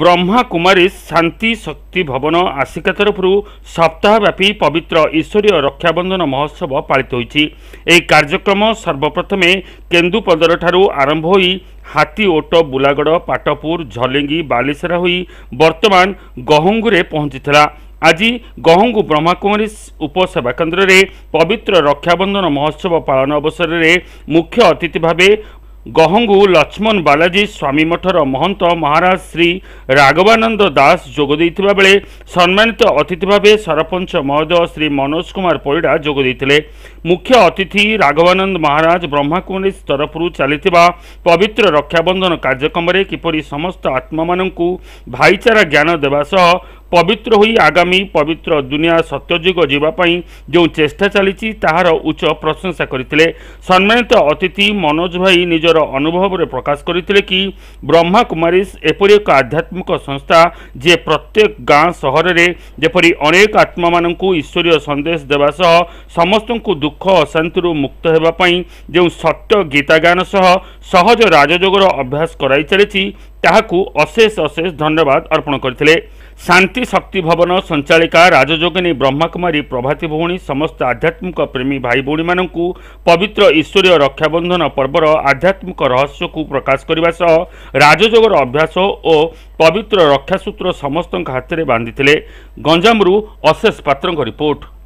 ବ୍ରହ୍ମା କୁମାରୀ ଶାନ୍ତି ଶକ୍ତି ଭବନ ଆସିକା ତରଫରୁ ସପ୍ତାହବ୍ୟାପୀ ପବିତ୍ର ଈଶ୍ୱରୀୟ ରକ୍ଷାବନ୍ଧନ ମହୋତ୍ସବ ପାଳିତ ହୋଇଛି ଏହି କାର୍ଯ୍ୟକ୍ରମ ସର୍ବପ୍ରଥମେ କେନ୍ଦୁପଦରଠାରୁ ଆରମ୍ଭ ହୋଇ ହାତୀଓଟ ବୁଲାଗଡ଼ ପାଟପୁର ଝଲିଙ୍ଗି ବାଲିସରା ହୋଇ ବର୍ତ୍ତମାନ ଗହଙ୍ଗୁରେ ପହଞ୍ଚିଥିଲା ଆଜି ଗହଙ୍ଗୁ ବ୍ରହ୍ମାକୁମାରୀ ଉପସେବା କେନ୍ଦ୍ରରେ ପବିତ୍ର ରକ୍ଷାବନ୍ଧନ ମହୋତ୍ସବ ପାଳନ ଅବସରରେ ମୁଖ୍ୟ ଅତିଥି ଭାବେ ଗହଙ୍ଗୁ ଲକ୍ଷ୍ମଣ ବାଲାଜୀ ସ୍ୱାମୀମଠର ମହନ୍ତ ମହାରାଜ ଶ୍ରୀ ରାଘବାନନ୍ଦ ଦାସ ଯୋଗ ଦେଇଥିବା ବେଳେ ସମ୍ମାନିତ ଅତିଥି ଭାବେ ସରପଞ୍ଚ ମହୋଦୟ ଶ୍ରୀ ମନୋଜ କୁମାର ପରିଡ଼ା ଯୋଗ ଦେଇଥିଲେ ମୁଖ୍ୟ ଅତିଥି ରାଘବାନନ୍ଦ ମହାରାଜ ବ୍ରହ୍ମାକୁମାରୀ ତରଫରୁ ଚାଲିଥିବା ପବିତ୍ର ରକ୍ଷାବନ୍ଧନ କାର୍ଯ୍ୟକ୍ରମରେ କିପରି ସମସ୍ତ ଆତ୍ମାମାନଙ୍କୁ ଭାଇଚାରା ଜ୍ଞାନ ଦେବା ସହ ପବିତ୍ର ହୋଇ ଆଗାମୀ ପବିତ୍ର ଦୁନିଆ ସତ୍ୟଯୁଗ ଯିବା ପାଇଁ ଯେଉଁ ଚେଷ୍ଟା ଚାଲିଛି ତାହାର ଉଚ୍ଚ ପ୍ରଶଂସା କରିଥିଲେ ସମ୍ମାନିତ ଅତିଥି ମନୋଜ ଭାଇ ନିଜର ଅନୁଭବରେ ପ୍ରକାଶ କରିଥିଲେ କି ବ୍ରହ୍ମା କୁମାରୀ ଏପରି ଏକ ଆଧ୍ୟାତ୍ମିକ ସଂସ୍ଥା ଯିଏ ପ୍ରତ୍ୟେକ ଗାଁ ସହରରେ ଯେପରି ଅନେକ ଆତ୍ମାମାନଙ୍କୁ ଈଶ୍ୱରୀୟ ସନ୍ଦେଶ ଦେବା ସହ ସମସ୍ତଙ୍କୁ ଦୁଃଖ ଅଶାନ୍ତିରୁ ମୁକ୍ତ ହେବା ପାଇଁ ଯେଉଁ ସତ୍ୟ ଗୀତାଗାନ ସହ ସହଜ ରାଜଯୋଗର ଅଭ୍ୟାସ କରାଇ ଚାଲିଛି ତାହାକୁ ଅଶେଷ ଅଶେଷ ଧନ୍ୟବାଦ ଅର୍ପଣ କରିଥିଲେ ଶାନ୍ତି ଶକ୍ତି ଭବନ ସଞ୍ଚାଳିକା ରାଜଯୋଗିନୀ ବ୍ରହ୍ମାକୁମାରୀ ପ୍ରଭାତୀ ଭଉଣୀ ସମସ୍ତ ଆଧ୍ୟାତ୍ମିକ ପ୍ରେମୀ ଭାଇ ଭଉଣୀମାନଙ୍କୁ ପବିତ୍ର ଈଶ୍ୱରୀୟ ରକ୍ଷାବନ୍ଧନ ପର୍ବର ଆଧ୍ୟାତ୍ମିକ ରହସ୍ୟକୁ ପ୍ରକାଶ କରିବା ସହ ରାଜଯୋଗର ଅଭ୍ୟାସ ଓ ପବିତ୍ର ରକ୍ଷାସୂତ୍ର ସମସ୍ତଙ୍କ ହାତରେ ବାନ୍ଧିଥିଲେ ଗଞ୍ଜାମରୁ ଅଶେଷ ପାତ୍ରଙ୍କ ରିପୋର୍ଟ